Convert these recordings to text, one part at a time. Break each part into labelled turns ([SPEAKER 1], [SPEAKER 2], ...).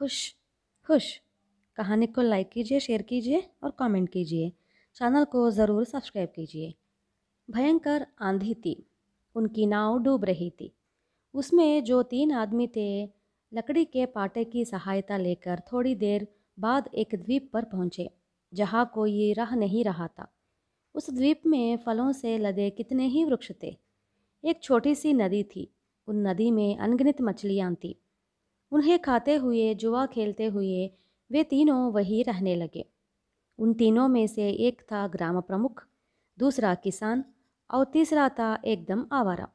[SPEAKER 1] खुश खुश कहानी को लाइक कीजिए शेयर कीजिए और कमेंट कीजिए चैनल को ज़रूर सब्सक्राइब कीजिए भयंकर आंधी थी उनकी नाव डूब रही थी उसमें जो तीन आदमी थे लकड़ी के पाटे की सहायता लेकर थोड़ी देर बाद एक द्वीप पर पहुंचे जहां कोई रह नहीं रहा था उस द्वीप में फलों से लदे कितने ही वृक्ष थे एक छोटी सी नदी थी उन नदी में अनगिनत मछलियाँ थीं उन्हें खाते हुए जुआ खेलते हुए वे तीनों वही रहने लगे उन तीनों में से एक था ग्राम प्रमुख दूसरा किसान और तीसरा था एकदम आवारा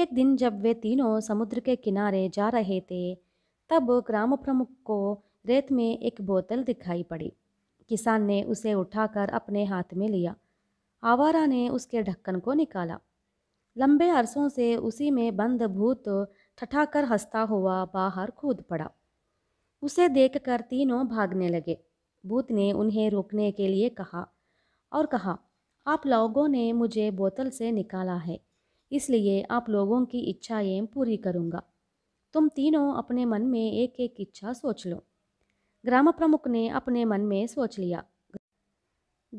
[SPEAKER 1] एक दिन जब वे तीनों समुद्र के किनारे जा रहे थे तब ग्राम प्रमुख को रेत में एक बोतल दिखाई पड़ी किसान ने उसे उठाकर अपने हाथ में लिया आवारा ने उसके ढक्कन को निकाला लंबे अरसों से उसी में बंद भूत ठठाकर हंसता हुआ बाहर कूद पड़ा उसे देखकर तीनों भागने लगे भूत ने उन्हें रोकने के लिए कहा और कहा आप लोगों ने मुझे बोतल से निकाला है इसलिए आप लोगों की इच्छाएं पूरी करूंगा तुम तीनों अपने मन में एक एक इच्छा सोच लो ग्राम प्रमुख ने अपने मन में सोच लिया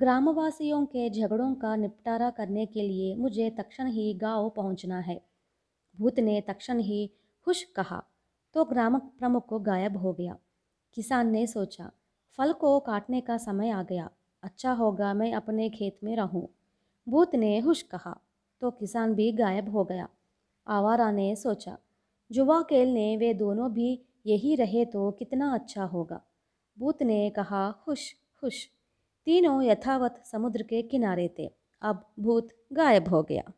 [SPEAKER 1] ग्रामवासियों के झगड़ों का निपटारा करने के लिए मुझे तक्षण ही गांव पहुंचना है भूत ने तक्षण ही खुश कहा तो ग्राम प्रमुख को गायब हो गया किसान ने सोचा फल को काटने का समय आ गया अच्छा होगा मैं अपने खेत में रहूं। भूत ने हुश कहा तो किसान भी गायब हो गया आवारा ने सोचा जुवा केल ने वे दोनों भी यही रहे तो कितना अच्छा होगा भूत ने कहा खुश खुश तीनों यथावत समुद्र के किनारे थे अब भूत गायब हो गया